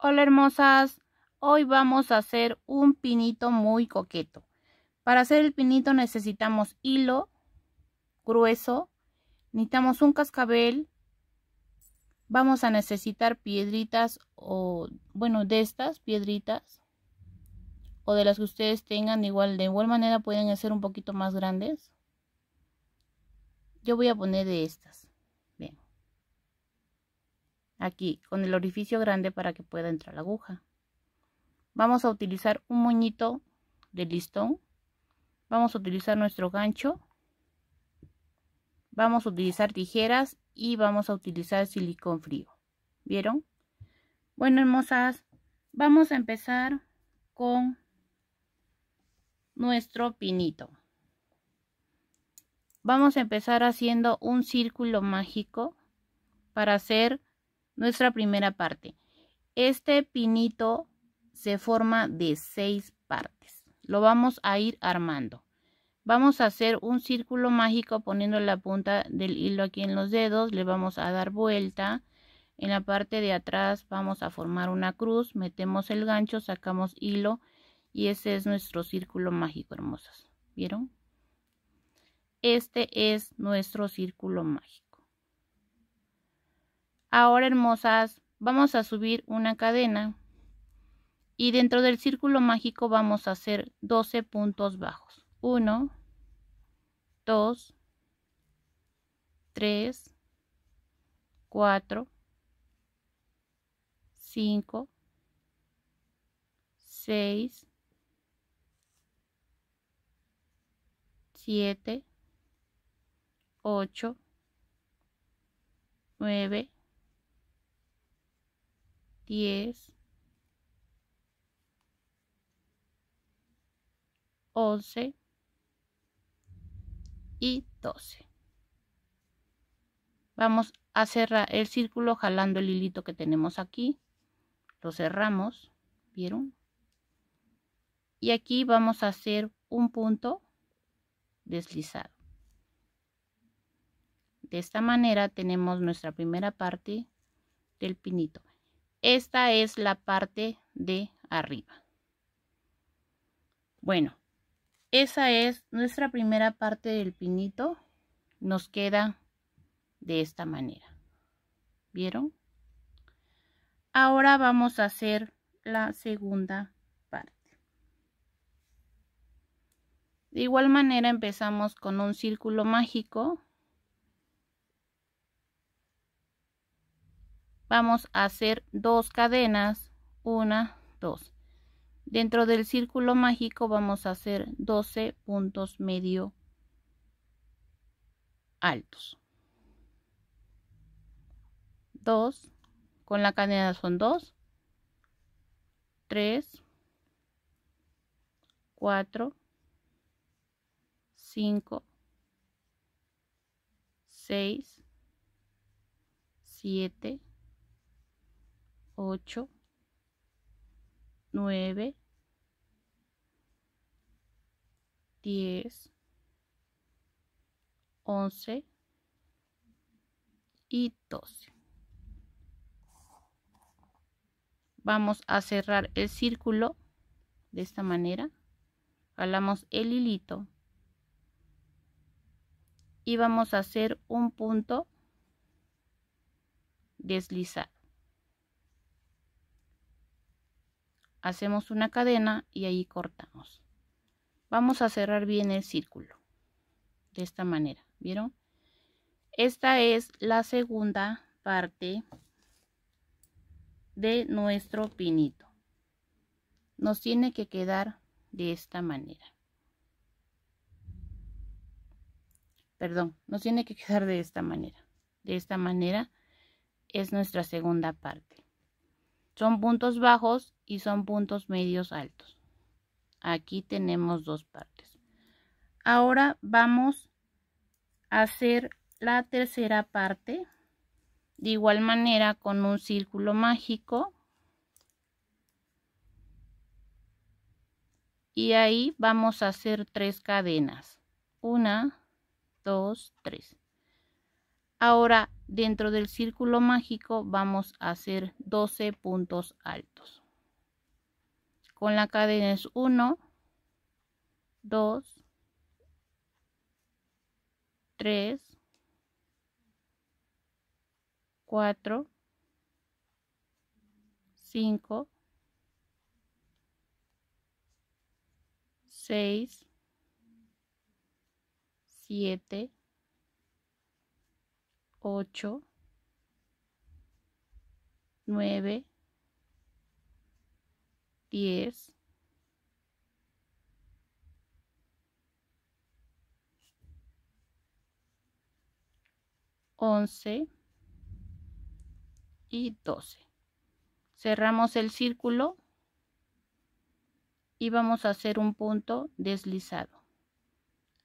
Hola hermosas, hoy vamos a hacer un pinito muy coqueto. Para hacer el pinito necesitamos hilo grueso, necesitamos un cascabel, vamos a necesitar piedritas o, bueno, de estas piedritas o de las que ustedes tengan, igual de igual manera pueden hacer un poquito más grandes. Yo voy a poner de estas aquí con el orificio grande para que pueda entrar la aguja vamos a utilizar un moñito de listón vamos a utilizar nuestro gancho vamos a utilizar tijeras y vamos a utilizar silicón frío vieron bueno hermosas vamos a empezar con nuestro pinito vamos a empezar haciendo un círculo mágico para hacer nuestra primera parte. Este pinito se forma de seis partes. Lo vamos a ir armando. Vamos a hacer un círculo mágico poniendo la punta del hilo aquí en los dedos. Le vamos a dar vuelta. En la parte de atrás vamos a formar una cruz. Metemos el gancho, sacamos hilo y ese es nuestro círculo mágico, hermosas. ¿Vieron? Este es nuestro círculo mágico. Ahora, hermosas, vamos a subir una cadena y dentro del círculo mágico vamos a hacer 12 puntos bajos. 1, 2, 3, 4, 5, 6, 7, 8, 9, 10, 11 y 12. Vamos a cerrar el círculo jalando el hilito que tenemos aquí. Lo cerramos, ¿vieron? Y aquí vamos a hacer un punto deslizado. De esta manera tenemos nuestra primera parte del pinito. Esta es la parte de arriba. Bueno, esa es nuestra primera parte del pinito. Nos queda de esta manera. ¿Vieron? Ahora vamos a hacer la segunda parte. De igual manera empezamos con un círculo mágico vamos a hacer dos cadenas una 2 dentro del círculo mágico vamos a hacer 12 puntos medio altos 2 con la cadena son 2 3 4 5 6 7 8, 9, 10, 11 y 12. Vamos a cerrar el círculo de esta manera. Jalamos el hilito y vamos a hacer un punto deslizar. hacemos una cadena y ahí cortamos vamos a cerrar bien el círculo de esta manera vieron esta es la segunda parte de nuestro pinito nos tiene que quedar de esta manera perdón nos tiene que quedar de esta manera de esta manera es nuestra segunda parte son puntos bajos y son puntos medios altos. Aquí tenemos dos partes. Ahora vamos a hacer la tercera parte. De igual manera con un círculo mágico. Y ahí vamos a hacer tres cadenas. Una, dos, tres. Ahora Dentro del círculo mágico vamos a hacer 12 puntos altos. Con la cadena es 1, 2, 3, 4, 5, 6, 7, 8, 9, 10, 11 y 12. Cerramos el círculo y vamos a hacer un punto deslizado.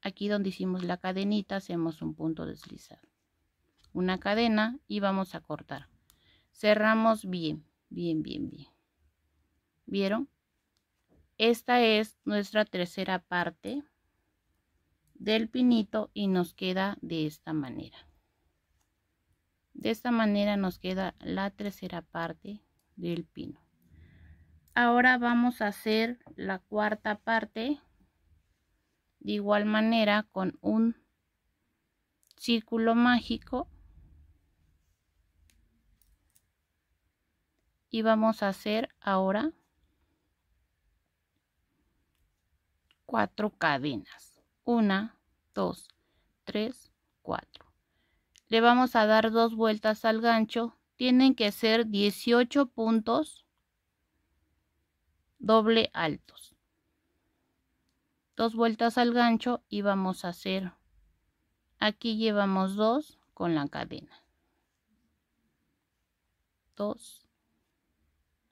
Aquí donde hicimos la cadenita hacemos un punto deslizado una cadena y vamos a cortar. Cerramos bien, bien, bien, bien. ¿Vieron? Esta es nuestra tercera parte del pinito y nos queda de esta manera. De esta manera nos queda la tercera parte del pino. Ahora vamos a hacer la cuarta parte de igual manera con un círculo mágico y vamos a hacer ahora cuatro cadenas. Una, dos, tres, cuatro. Le vamos a dar dos vueltas al gancho. Tienen que ser 18 puntos doble altos. Dos vueltas al gancho y vamos a hacer. Aquí llevamos dos con la cadena. Dos,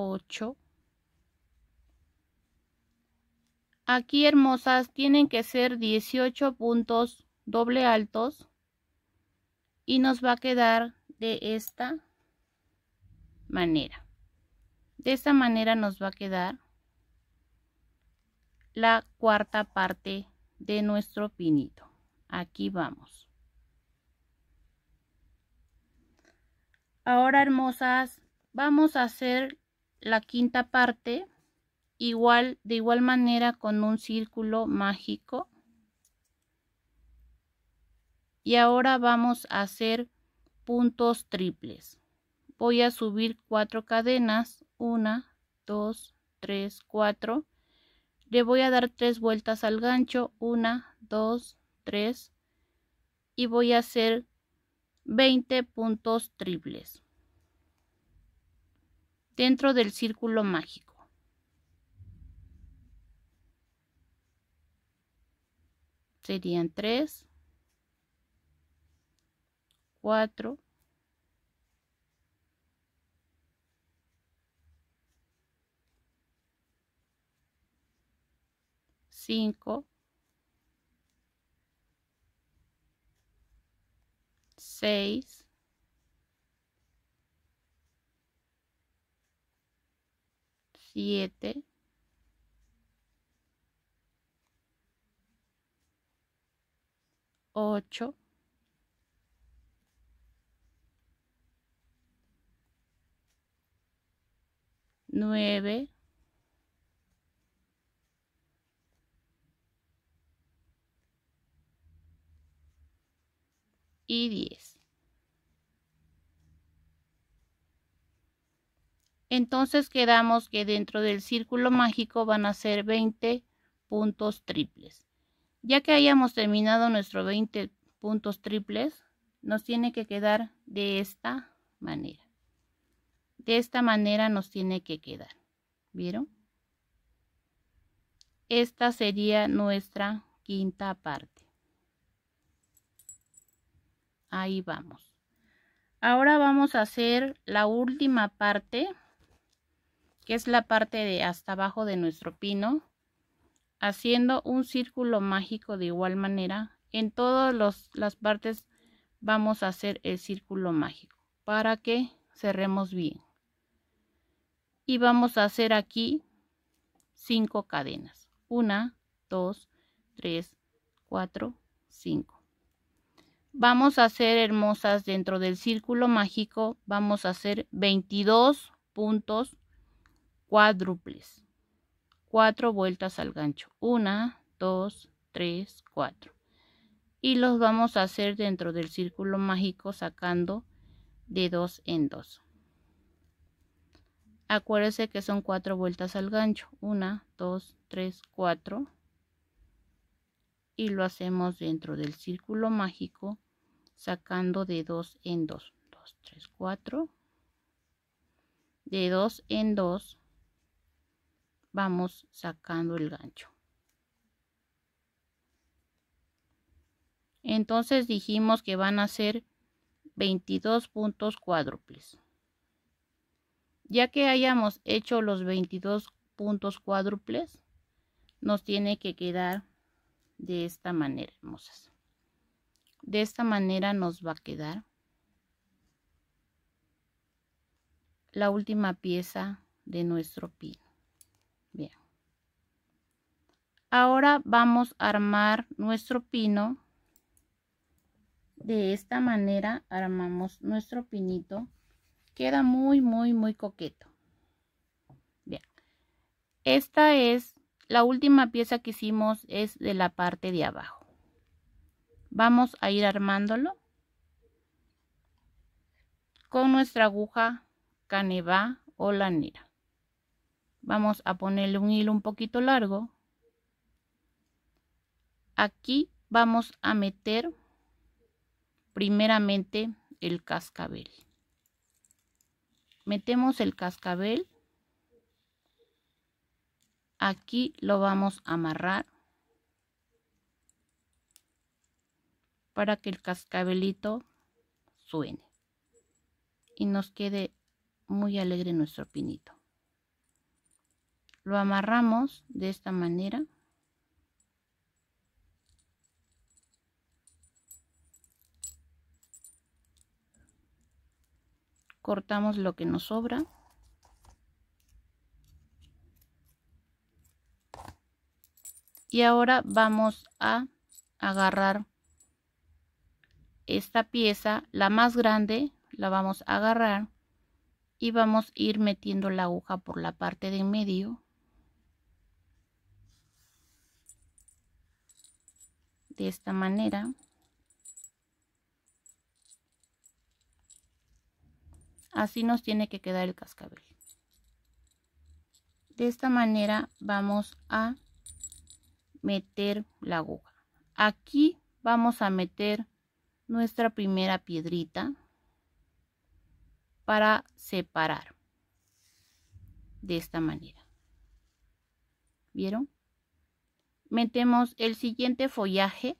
8. Aquí, hermosas, tienen que ser 18 puntos doble altos. Y nos va a quedar de esta manera. De esta manera nos va a quedar la cuarta parte de nuestro pinito. Aquí vamos. Ahora, hermosas, vamos a hacer la quinta parte igual de igual manera con un círculo mágico y ahora vamos a hacer puntos triples voy a subir cuatro cadenas una dos tres cuatro le voy a dar tres vueltas al gancho una dos tres y voy a hacer 20 puntos triples dentro del círculo mágico. Serían 3, 4, 5, 6, 7 8 9 y 10. Entonces quedamos que dentro del círculo mágico van a ser 20 puntos triples. Ya que hayamos terminado nuestros 20 puntos triples, nos tiene que quedar de esta manera. De esta manera nos tiene que quedar. ¿Vieron? Esta sería nuestra quinta parte. Ahí vamos. Ahora vamos a hacer la última parte que es la parte de hasta abajo de nuestro pino, haciendo un círculo mágico de igual manera. En todas las partes vamos a hacer el círculo mágico para que cerremos bien. Y vamos a hacer aquí cinco cadenas. una dos tres cuatro cinco Vamos a hacer hermosas dentro del círculo mágico. Vamos a hacer 22 puntos cuádruples. Cuatro vueltas al gancho. Una, dos, tres, cuatro. Y los vamos a hacer dentro del círculo mágico sacando de dos en dos. Acuérdense que son cuatro vueltas al gancho. Una, dos, tres, cuatro. Y lo hacemos dentro del círculo mágico sacando de dos en dos. Dos, tres, cuatro. De dos en dos vamos sacando el gancho entonces dijimos que van a ser 22 puntos cuádruples ya que hayamos hecho los 22 puntos cuádruples nos tiene que quedar de esta manera hermosas de esta manera nos va a quedar la última pieza de nuestro pino Bien. Ahora vamos a armar nuestro pino. De esta manera armamos nuestro pinito. Queda muy, muy, muy coqueto. Bien. Esta es la última pieza que hicimos es de la parte de abajo. Vamos a ir armándolo con nuestra aguja caneva o lanera vamos a ponerle un hilo un poquito largo aquí vamos a meter primeramente el cascabel metemos el cascabel aquí lo vamos a amarrar para que el cascabelito suene y nos quede muy alegre nuestro pinito lo amarramos de esta manera cortamos lo que nos sobra y ahora vamos a agarrar esta pieza la más grande la vamos a agarrar y vamos a ir metiendo la aguja por la parte de en medio de esta manera. Así nos tiene que quedar el cascabel. De esta manera vamos a meter la aguja. Aquí vamos a meter nuestra primera piedrita para separar de esta manera. ¿Vieron? metemos el siguiente follaje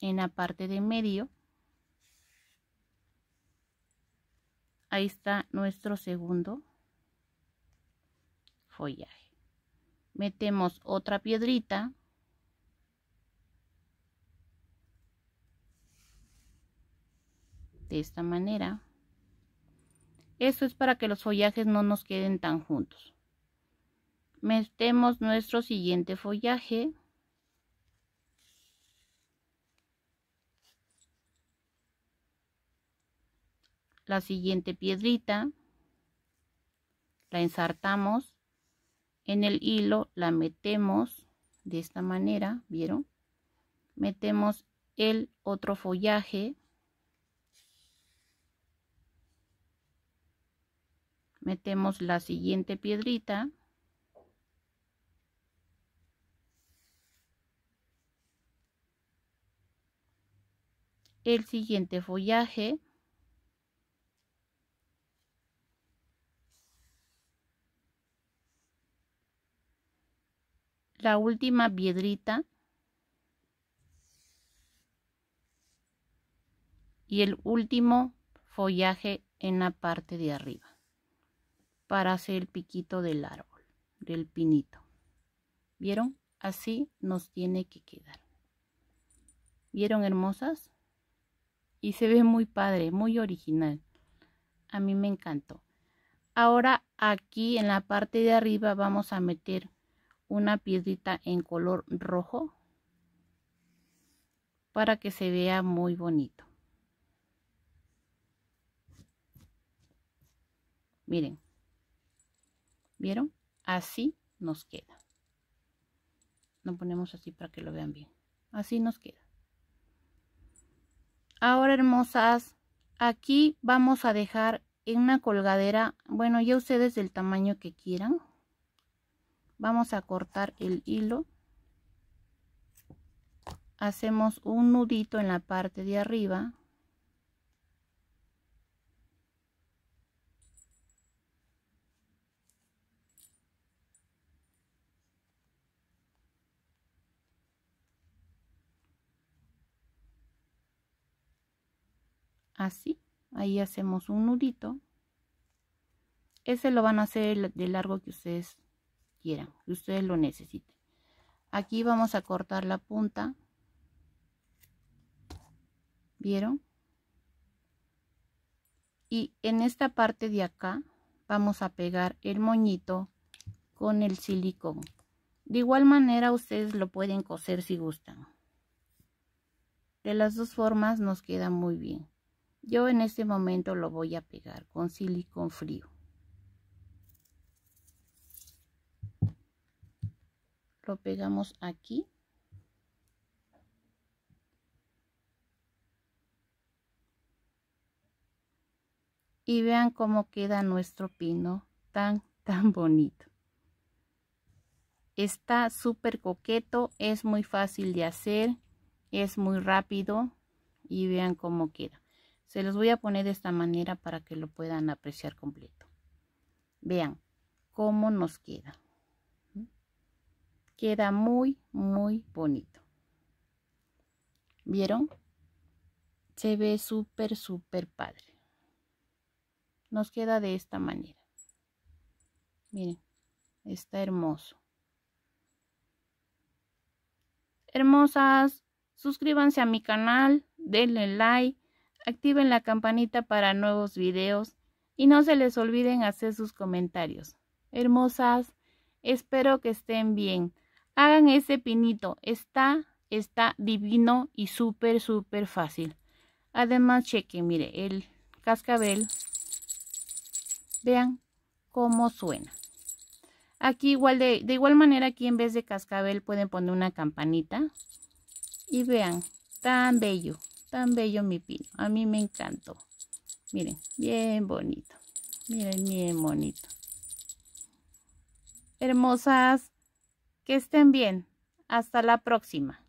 en la parte de medio ahí está nuestro segundo follaje metemos otra piedrita de esta manera Esto es para que los follajes no nos queden tan juntos metemos nuestro siguiente follaje la siguiente piedrita la ensartamos en el hilo la metemos de esta manera vieron metemos el otro follaje metemos la siguiente piedrita el siguiente follaje. La última piedrita. Y el último follaje en la parte de arriba. Para hacer el piquito del árbol, del pinito. ¿Vieron? Así nos tiene que quedar. ¿Vieron hermosas? y se ve muy padre, muy original. A mí me encantó. Ahora aquí en la parte de arriba vamos a meter una piedrita en color rojo para que se vea muy bonito. Miren, ¿vieron? Así nos queda. Lo ponemos así para que lo vean bien. Así nos queda. Ahora, hermosas, aquí vamos a dejar en una colgadera, bueno, ya ustedes del tamaño que quieran. Vamos a cortar el hilo. Hacemos un nudito en la parte de arriba. así ahí hacemos un nudito ese lo van a hacer de largo que ustedes quieran que ustedes lo necesiten aquí vamos a cortar la punta vieron y en esta parte de acá vamos a pegar el moñito con el silicón de igual manera ustedes lo pueden coser si gustan de las dos formas nos queda muy bien yo en este momento lo voy a pegar con silicón frío. Lo pegamos aquí. Y vean cómo queda nuestro pino tan, tan bonito. Está súper coqueto, es muy fácil de hacer, es muy rápido y vean cómo queda. Se los voy a poner de esta manera para que lo puedan apreciar completo. Vean cómo nos queda. Queda muy, muy bonito. ¿Vieron? Se ve súper, súper padre. Nos queda de esta manera. Miren, está hermoso. Hermosas, suscríbanse a mi canal, denle like activen la campanita para nuevos videos y no se les olviden hacer sus comentarios. Hermosas, espero que estén bien. Hagan ese pinito, está, está divino y súper, súper fácil. Además, chequen, mire, el cascabel, vean cómo suena. Aquí igual de, de igual manera, aquí en vez de cascabel pueden poner una campanita y vean, tan bello. Tan bello mi pino. A mí me encantó. Miren, bien bonito. Miren, bien bonito. Hermosas, que estén bien. Hasta la próxima.